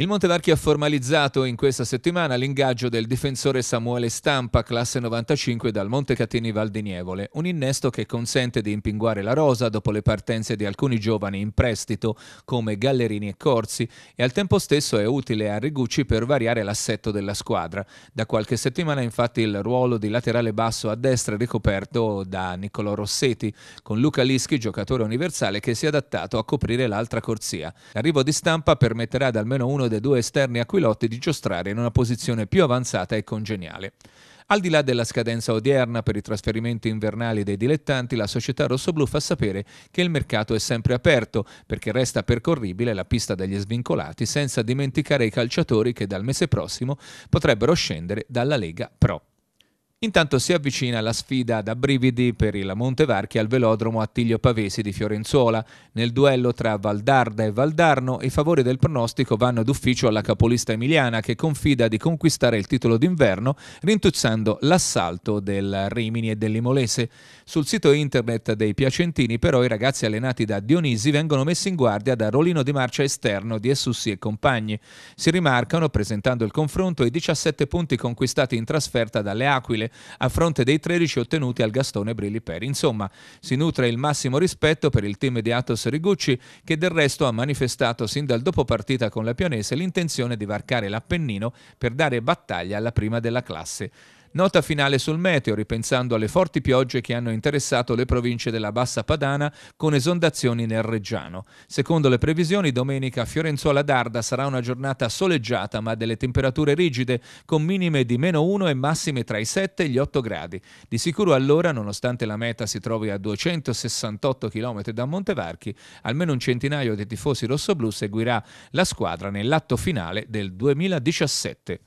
Il Montevarchi ha formalizzato in questa settimana l'ingaggio del difensore Samuele Stampa, classe 95, dal Montecatini Valdinievole, un innesto che consente di impinguare la rosa dopo le partenze di alcuni giovani in prestito, come Gallerini e Corsi, e al tempo stesso è utile a Rigucci per variare l'assetto della squadra. Da qualche settimana infatti il ruolo di laterale basso a destra è ricoperto da Niccolò Rossetti, con Luca Lischi, giocatore universale, che si è adattato a coprire l'altra corsia. L'arrivo di Stampa permetterà ad almeno uno dai due esterni aquilotti di giostrare in una posizione più avanzata e congeniale. Al di là della scadenza odierna per i trasferimenti invernali dei dilettanti, la società rossoblù fa sapere che il mercato è sempre aperto perché resta percorribile la pista degli svincolati senza dimenticare i calciatori che dal mese prossimo potrebbero scendere dalla Lega Pro. Intanto si avvicina la sfida da brividi per il Montevarchi al velodromo Attilio Pavesi di Fiorenzuola. Nel duello tra Valdarda e Valdarno i favori del pronostico vanno d'ufficio alla capolista emiliana che confida di conquistare il titolo d'inverno rintuzzando l'assalto del Rimini e dell'Imolese. Sul sito internet dei Piacentini però i ragazzi allenati da Dionisi vengono messi in guardia da Rolino di marcia esterno di Essussi e compagni. Si rimarcano presentando il confronto i 17 punti conquistati in trasferta dalle Aquile a fronte dei 13 ottenuti al Gastone Brilli Peri. Insomma, si nutre il massimo rispetto per il team di Atos Rigucci che del resto ha manifestato sin dal dopopartita con la Pianese l'intenzione di varcare l'Appennino per dare battaglia alla prima della classe. Nota finale sul meteo, ripensando alle forti piogge che hanno interessato le province della Bassa Padana con esondazioni nel Reggiano. Secondo le previsioni, domenica a Fiorenzuola d'Arda sarà una giornata soleggiata ma delle temperature rigide con minime di meno 1 e massime tra i 7 e gli 8 gradi. Di sicuro allora, nonostante la meta si trovi a 268 km da Montevarchi, almeno un centinaio di tifosi rossoblù seguirà la squadra nell'atto finale del 2017.